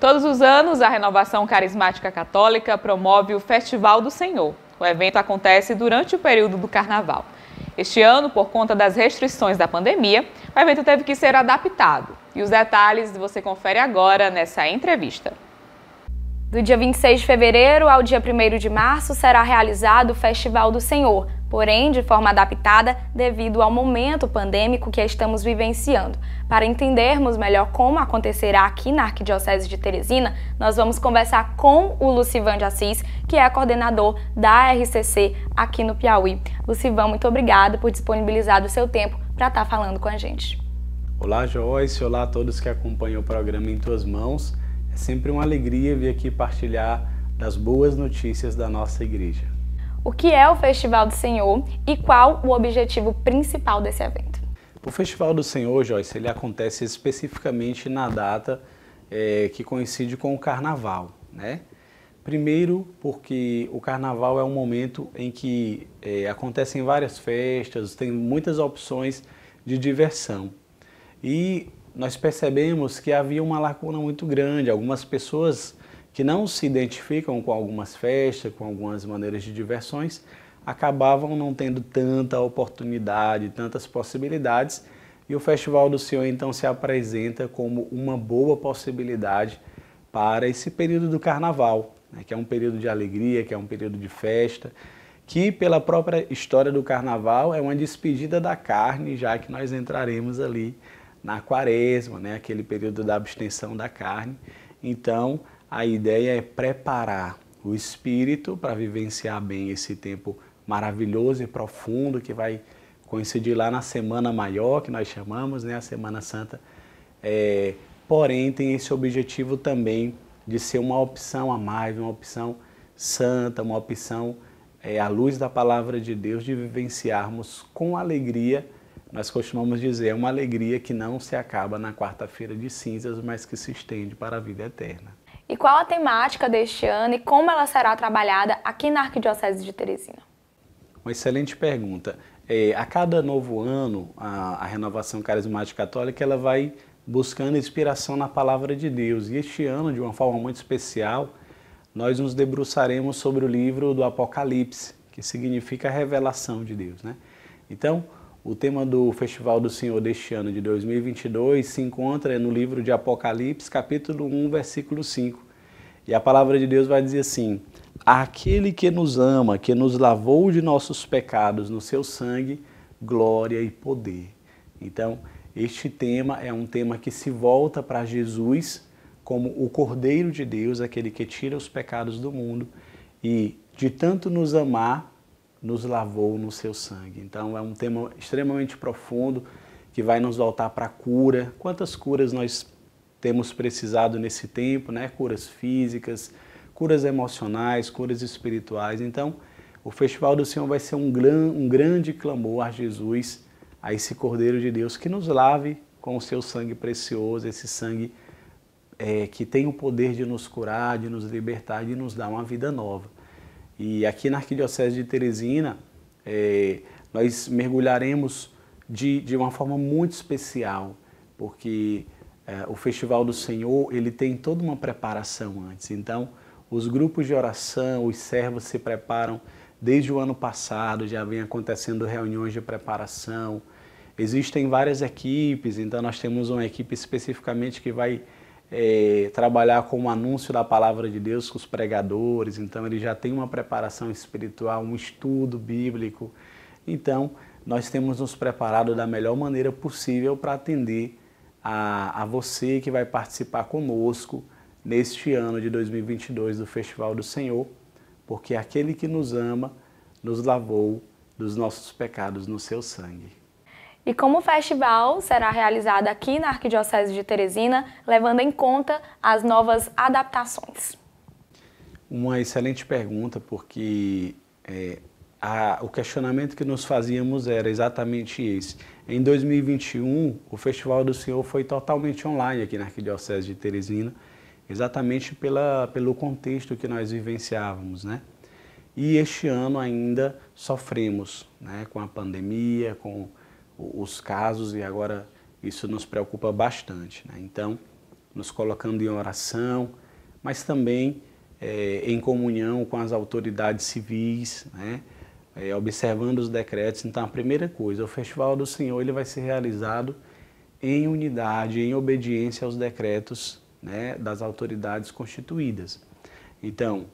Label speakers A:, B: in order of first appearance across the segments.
A: Todos os anos, a Renovação Carismática Católica promove o Festival do Senhor. O evento acontece durante o período do Carnaval. Este ano, por conta das restrições da pandemia, o evento teve que ser adaptado. E os detalhes você confere agora nessa entrevista. Do dia 26 de fevereiro ao dia 1 de março será realizado o Festival do Senhor, porém de forma adaptada devido ao momento pandêmico que estamos vivenciando. Para entendermos melhor como acontecerá aqui na Arquidiocese de Teresina, nós vamos conversar com o Lucivan de Assis, que é coordenador da RCC aqui no Piauí. Lucivan, muito obrigado por disponibilizar o seu tempo para estar tá falando com a gente.
B: Olá, Joyce. Olá a todos que acompanham o programa Em Tuas Mãos. É sempre uma alegria vir aqui partilhar das boas notícias da nossa igreja
A: o que é o Festival do Senhor e qual o objetivo principal desse evento.
B: O Festival do Senhor, Joyce, ele acontece especificamente na data é, que coincide com o Carnaval, né? Primeiro, porque o Carnaval é um momento em que é, acontecem várias festas, tem muitas opções de diversão. E nós percebemos que havia uma lacuna muito grande. Algumas pessoas que não se identificam com algumas festas, com algumas maneiras de diversões, acabavam não tendo tanta oportunidade, tantas possibilidades, e o Festival do Senhor então se apresenta como uma boa possibilidade para esse período do carnaval, né, que é um período de alegria, que é um período de festa, que pela própria história do carnaval é uma despedida da carne, já que nós entraremos ali na quaresma, né, aquele período da abstenção da carne. Então, a ideia é preparar o espírito para vivenciar bem esse tempo maravilhoso e profundo que vai coincidir lá na semana maior que nós chamamos, né, a Semana Santa. É, porém, tem esse objetivo também de ser uma opção a mais, uma opção santa, uma opção é, à luz da palavra de Deus de vivenciarmos com alegria. Nós costumamos dizer, é uma alegria que não se acaba na quarta-feira de cinzas, mas que se estende para a vida eterna
A: e qual a temática deste ano e como ela será trabalhada aqui na Arquidiocese de Teresina?
B: Uma excelente pergunta. É, a cada novo ano, a, a, renovação carismática católica ela vai buscando inspiração na palavra de Deus. E este ano, de uma forma muito especial, nós nos debruçaremos sobre o livro do Apocalipse, que significa a revelação de Deus. Né? Então, o tema do Festival do Senhor deste ano de 2022 se encontra no livro de Apocalipse, capítulo 1, versículo 5. E a palavra de Deus vai dizer assim: Aquele que nos ama, que nos lavou de nossos pecados no seu sangue, glória e poder. Então, este tema é um tema que se volta para Jesus como o Cordeiro de Deus, aquele que tira os pecados do mundo e de tanto nos amar, nos lavou no seu sangue. Então é um tema extremamente profundo que vai nos voltar para a cura. Quantas curas nós temos precisado nesse tempo, né? Curas físicas, curas emocionais, curas espirituais. Então, o Festival do Senhor vai ser um, gran, um grande clamor a Jesus, a esse Cordeiro de Deus, que nos lave com o seu sangue precioso, esse sangue é, que tem o poder de nos curar, de nos libertar, de nos dar uma vida nova. E aqui na Arquidiocese de Teresina, é, nós mergulharemos de, de uma forma muito especial, porque é, o Festival do Senhor, ele tem toda uma preparação antes. Então, os grupos de oração, os servos se preparam desde o ano passado, já vem acontecendo reuniões de preparação. Existem várias equipes, então nós temos uma equipe especificamente que vai é, trabalhar com o anúncio da palavra de Deus com os pregadores, então ele já tem uma preparação espiritual, um estudo bíblico. Então, nós temos nos preparado da melhor maneira possível para atender a, a você que vai participar conosco neste ano de 2022 do Festival do Senhor, porque aquele que nos ama nos lavou dos nossos pecados no seu sangue.
A: E como o festival será realizado aqui na Arquidiocese de Teresina, levando em conta as novas adaptações?
B: Uma excelente pergunta, porque é, a, o questionamento que nos fazíamos era exatamente esse. Em 2021, o Festival do Senhor foi totalmente online aqui na Arquidiocese de Teresina, exatamente pela, pelo contexto que nós vivenciávamos, né? E este ano ainda sofremos, né, com a pandemia, com os casos e agora isso nos preocupa bastante. Né? Então, nos colocando em oração, mas também é, em comunhão com as autoridades civis, né? é, observando os decretos. Então, a primeira coisa, o Festival do Senhor ele vai ser realizado em unidade, em obediência aos decretos né, das autoridades constituídas. Então,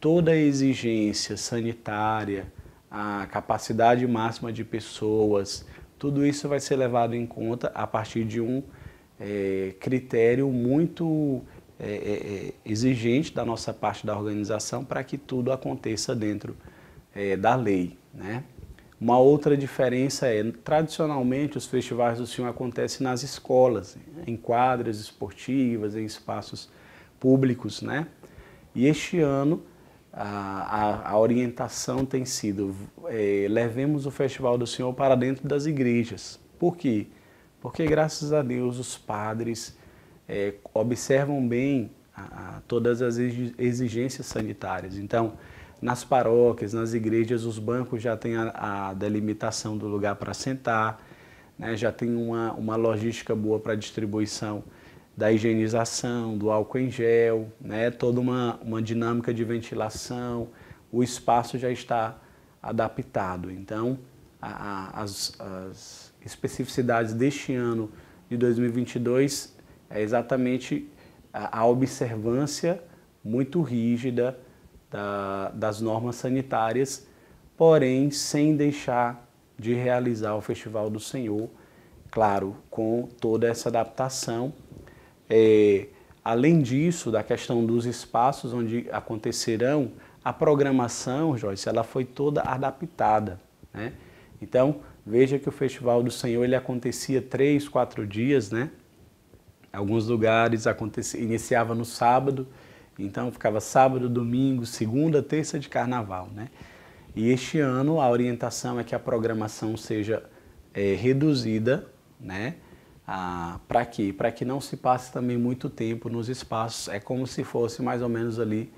B: toda a exigência sanitária, a capacidade máxima de pessoas, tudo isso vai ser levado em conta a partir de um é, critério muito é, é, é exigente da nossa parte da organização para que tudo aconteça dentro é, da lei. Né? Uma outra diferença é, tradicionalmente, os festivais do filme acontecem nas escolas, em quadras esportivas, em espaços públicos, né? E este ano a, a, orientação tem sido: é, levemos o Festival do Senhor para dentro das igrejas. Por quê? Porque, graças a Deus, os padres é, observam bem a, a todas as exigências sanitárias. Então, nas paróquias, nas igrejas, os bancos já têm a, a delimitação do lugar para sentar, né? já tem uma, uma logística boa para distribuição da higienização, do álcool em gel, né? toda uma, uma dinâmica de ventilação, o espaço já está adaptado. Então, a, a, as, as especificidades deste ano de 2022 é exatamente a, a observância muito rígida da, das normas sanitárias, porém sem deixar de realizar o Festival do Senhor, claro, com toda essa adaptação é, além disso, da questão dos espaços onde acontecerão, a programação, Joyce, ela foi toda adaptada. Né? Então, veja que o Festival do Senhor ele acontecia três, quatro dias, né? Alguns lugares acontecia, iniciava no sábado, então ficava sábado, domingo, segunda, terça de carnaval, né? E este ano a orientação é que a programação seja é, reduzida, né? Ah, para quê? Para que não se passe também muito tempo nos espaços. É como se fosse mais ou menos ali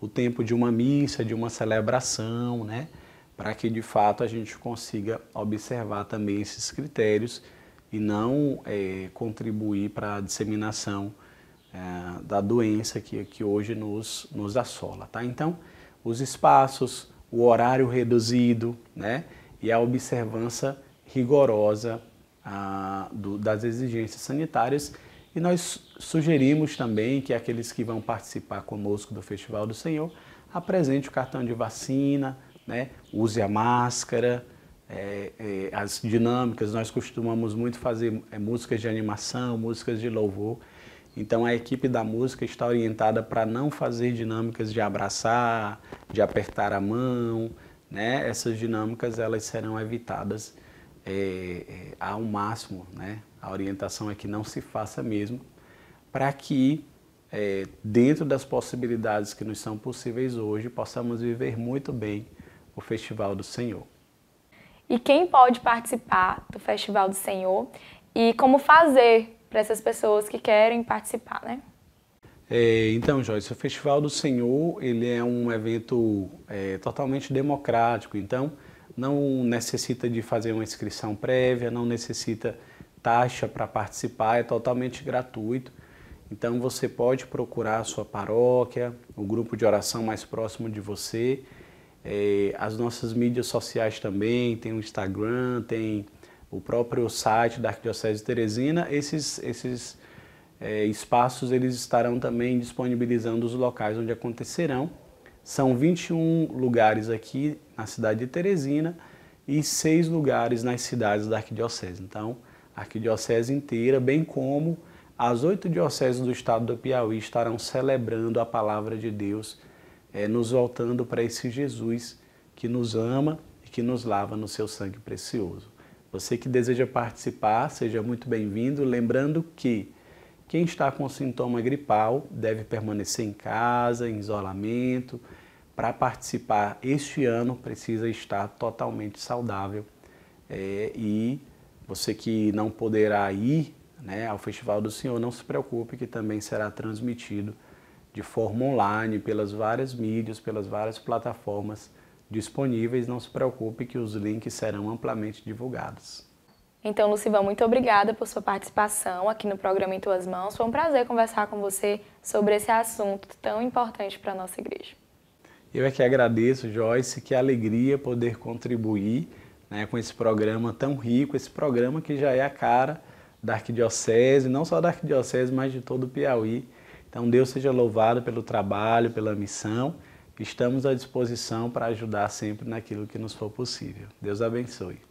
B: o tempo de uma missa, de uma celebração, né? Para que de fato a gente consiga observar também esses critérios e não é, contribuir para a disseminação é, da doença que, que hoje nos, nos assola, tá? Então, os espaços, o horário reduzido, né? E a observância rigorosa ah, do, das exigências sanitárias. E nós sugerimos também que aqueles que vão participar conosco do Festival do Senhor apresente o cartão de vacina, né? use a máscara, é, é, as dinâmicas. Nós costumamos muito fazer é, músicas de animação, músicas de louvor. Então a equipe da música está orientada para não fazer dinâmicas de abraçar, de apertar a mão, né? Essas dinâmicas elas serão evitadas é, ao é, máximo, né? A orientação é que não se faça mesmo, para que é, dentro das possibilidades que nos são possíveis hoje possamos viver muito bem o Festival do Senhor.
A: E quem pode participar do Festival do Senhor e como fazer para essas pessoas que querem participar, né?
B: É, então, Joyce, o Festival do Senhor ele é um evento é, totalmente democrático. Então, não necessita de fazer uma inscrição prévia, não necessita taxa para participar, é totalmente gratuito. Então você pode procurar a sua paróquia, o grupo de oração mais próximo de você, é, as nossas mídias sociais também, tem o Instagram, tem o próprio site da Arquidiocese de Teresina, esses, esses é, espaços eles estarão também disponibilizando os locais onde acontecerão são 21 lugares aqui na cidade de Teresina e seis lugares nas cidades da arquidiocese. Então, a arquidiocese inteira, bem como as oito dioceses do estado do Piauí estarão celebrando a palavra de Deus, é, nos voltando para esse Jesus que nos ama e que nos lava no seu sangue precioso. Você que deseja participar, seja muito bem-vindo. Lembrando que quem está com sintoma gripal deve permanecer em casa, em isolamento. Para participar este ano, precisa estar totalmente saudável. É, e você que não poderá ir né, ao Festival do Senhor, não se preocupe, que também será transmitido de forma online, pelas várias mídias, pelas várias plataformas disponíveis. Não se preocupe que os links serão amplamente divulgados.
A: Então, Lucivan, muito obrigada por sua participação aqui no programa Em Tuas Mãos. Foi um prazer conversar com você sobre esse assunto tão importante para a nossa igreja.
B: Eu é que agradeço, Joyce, que alegria poder contribuir né, com esse programa tão rico, esse programa que já é a cara da Arquidiocese, não só da Arquidiocese, mas de todo o Piauí. Então, Deus seja louvado pelo trabalho, pela missão. Estamos à disposição para ajudar sempre naquilo que nos for possível. Deus abençoe.